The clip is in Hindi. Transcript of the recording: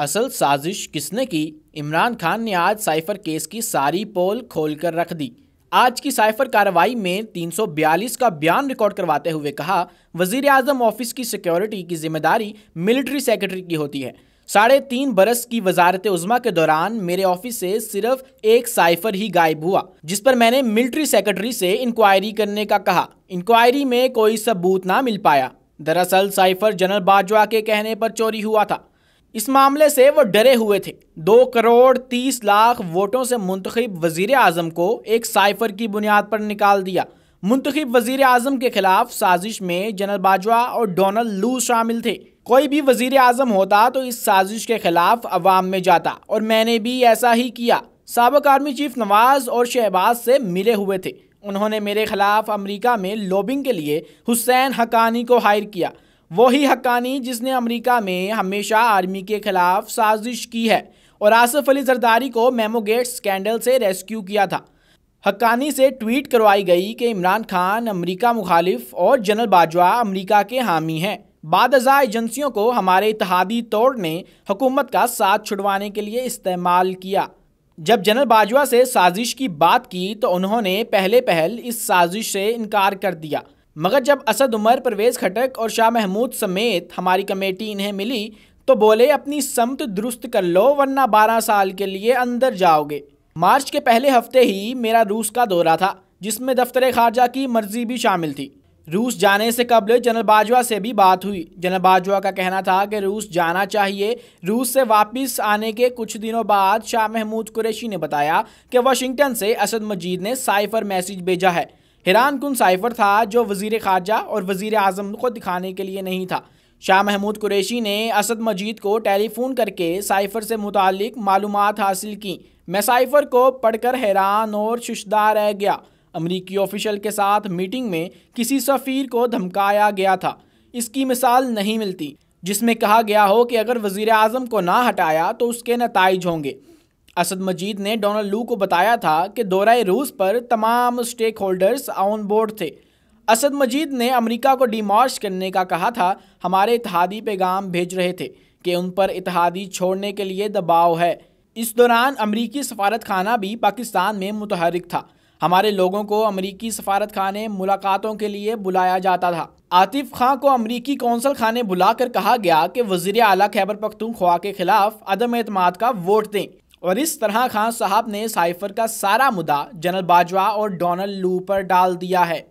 असल साजिश किसने की इमरान खान ने आज साइफर केस की सारी पोल खोलकर रख दी आज की साइफर कार्रवाई में 342 का बयान रिकॉर्ड करवाते हुए कहा वजीर अजम ऑफिस की सिक्योरिटी की जिम्मेदारी मिलिट्री सेक्रेटरी की होती है साढ़े तीन बरस की वजारत उजमा के दौरान मेरे ऑफिस से सिर्फ एक साइफर ही गायब हुआ जिस पर मैंने मिलिट्री सेक्रेटरी से इंक्वायरी करने का कहा इंक्वायरी में कोई सबूत ना मिल पाया दरअसल साइफर जनरल बाजवा के कहने पर चोरी हुआ था इस मामले से वो डरे हुए थे दो करोड़ तीस लाख वोटों से मुंतखब वजीर आजम को एक साइफर की बुनियाद पर निकाल दिया मुंतखब वजीर आजम के खिलाफ साजिश में जनरल बाजवा और डोनल्ड लू शामिल थे कोई भी वजीर आजम होता तो इस साजिश के खिलाफ अवाम में जाता और मैंने भी ऐसा ही किया सबक आर्मी चीफ नवाज और शहबाज से मिले हुए थे उन्होंने मेरे खिलाफ अमेरिका में लोबिंग के लिए हुसैन हकानी को हायर किया वही हक्कानी जिसने अमेरिका में हमेशा आर्मी के खिलाफ साजिश की है और आसिफ अली जरदारी को मेमोगेट स्कैंडल से रेस्क्यू किया था हक्कानी से ट्वीट करवाई गई कि इमरान खान अमेरिका मुखालिफ और जनरल बाजवा अमेरिका के हामी हैं बाद अजा एजेंसियों को हमारे इतिहादी तौर ने हुकूमत का साथ छुड़वाने के लिए इस्तेमाल किया जब जनरल बाजवा से साजिश की बात की तो उन्होंने पहले पहल इस साजिश से इनकार कर दिया मगर जब असद उमर परवेज़ खटक और शाह महमूद समेत हमारी कमेटी इन्हें मिली तो बोले अपनी समत दुरुस्त कर लो वरना बारह साल के लिए अंदर जाओगे मार्च के पहले हफ्ते ही मेरा रूस का दौरा था जिसमें दफ्तर खारजा की मर्जी भी शामिल थी रूस जाने से कबल जनरल बाजवा से भी बात हुई जनरल बाजवा का कहना था कि रूस जाना चाहिए रूस से वापस आने के कुछ दिनों बाद शाह महमूद कुरैशी ने बताया कि वाशिंगटन से असद मजीद ने साइफर मैसेज भेजा है हैरान कन साइफर था जो वजीर खारजा और वजीर अजम को दिखाने के लिए नहीं था शाह महमूद कुरैशी ने असद मजीद को टेलीफोन करके साइफर से मुतक मालूम हासिल की मैं साइफर को पढ़कर हैरान और शुशदा रह गया अमरीकी ऑफिशल के साथ मीटिंग में किसी सफ़ीर को धमकाया गया था इसकी मिसाल नहीं मिलती जिसमें कहा गया हो कि अगर वज़ी अजम को ना हटाया तो उसके नतज होंगे असद मजीद ने डोनाल्ड लू को बताया था कि दौरा रूस पर तमाम स्टेक होल्डर्स ऑन बोर्ड थे असद मजीद ने अमेरिका को डिमार्च करने का कहा था हमारे इतिहादी पैगाम भेज रहे थे कि उन पर इतिहादी छोड़ने के लिए दबाव है इस दौरान अमरीकी सफारत खाना भी पाकिस्तान में मुतहरक था हमारे लोगों को अमरीकी सफारत खाने मुलाकातों के लिए बुलाया जाता था आतिफ खां को अमरीकी कौंसल खाने बुलाकर कहा गया कि वजीर अला खैबर पख्तूनख्वा के खिलाफ अदम अतमाद का वोट दें और इस तरह खान साहब ने साइफर का सारा मुद्दा जनरल बाजवा और डोनल्ड लू पर डाल दिया है